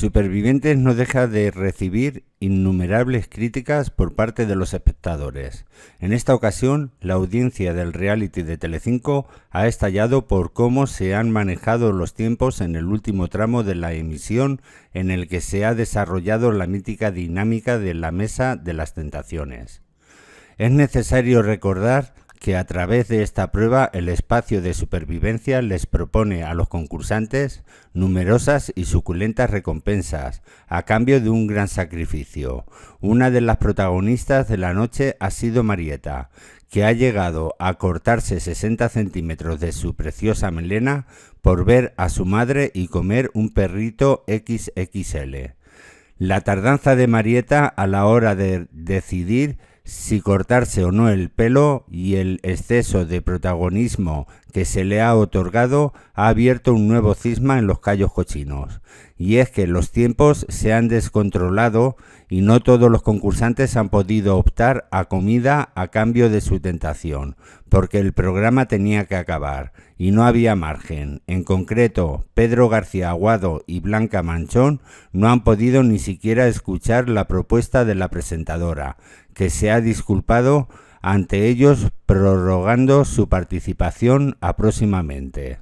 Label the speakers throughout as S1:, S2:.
S1: Supervivientes no deja de recibir innumerables críticas por parte de los espectadores. En esta ocasión, la audiencia del reality de Telecinco ha estallado por cómo se han manejado los tiempos en el último tramo de la emisión en el que se ha desarrollado la mítica dinámica de la mesa de las tentaciones. Es necesario recordar que a través de esta prueba el espacio de supervivencia les propone a los concursantes numerosas y suculentas recompensas a cambio de un gran sacrificio. Una de las protagonistas de la noche ha sido Marieta, que ha llegado a cortarse 60 centímetros de su preciosa melena por ver a su madre y comer un perrito XXL. La tardanza de Marieta a la hora de decidir si cortarse o no el pelo y el exceso de protagonismo que se le ha otorgado ha abierto un nuevo cisma en los callos cochinos, y es que los tiempos se han descontrolado y no todos los concursantes han podido optar a comida a cambio de su tentación, porque el programa tenía que acabar y no había margen. En concreto, Pedro García Aguado y Blanca Manchón no han podido ni siquiera escuchar la propuesta de la presentadora, que se ha disculpado ante ellos prorrogando su participación aproximadamente. próximamente.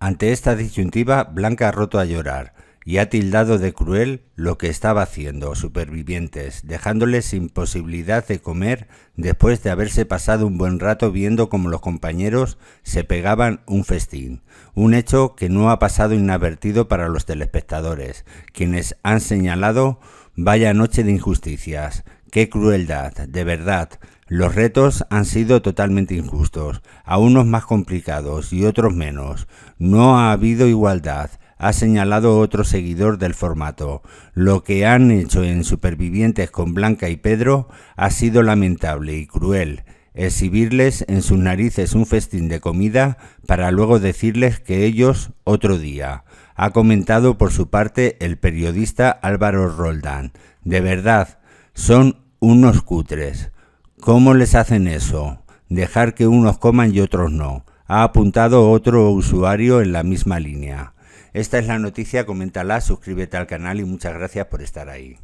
S1: Ante esta disyuntiva, Blanca ha roto a llorar y ha tildado de cruel lo que estaba haciendo supervivientes, dejándoles sin posibilidad de comer después de haberse pasado un buen rato viendo cómo los compañeros se pegaban un festín, un hecho que no ha pasado inadvertido para los telespectadores, quienes han señalado vaya noche de injusticias Qué crueldad, de verdad. Los retos han sido totalmente injustos, a unos más complicados y otros menos. No ha habido igualdad, ha señalado otro seguidor del formato. Lo que han hecho en Supervivientes con Blanca y Pedro ha sido lamentable y cruel. Exhibirles en sus narices un festín de comida para luego decirles que ellos otro día. Ha comentado por su parte el periodista Álvaro Roldán. De verdad, son unos cutres. ¿Cómo les hacen eso? Dejar que unos coman y otros no. Ha apuntado otro usuario en la misma línea. Esta es la noticia, coméntala, suscríbete al canal y muchas gracias por estar ahí.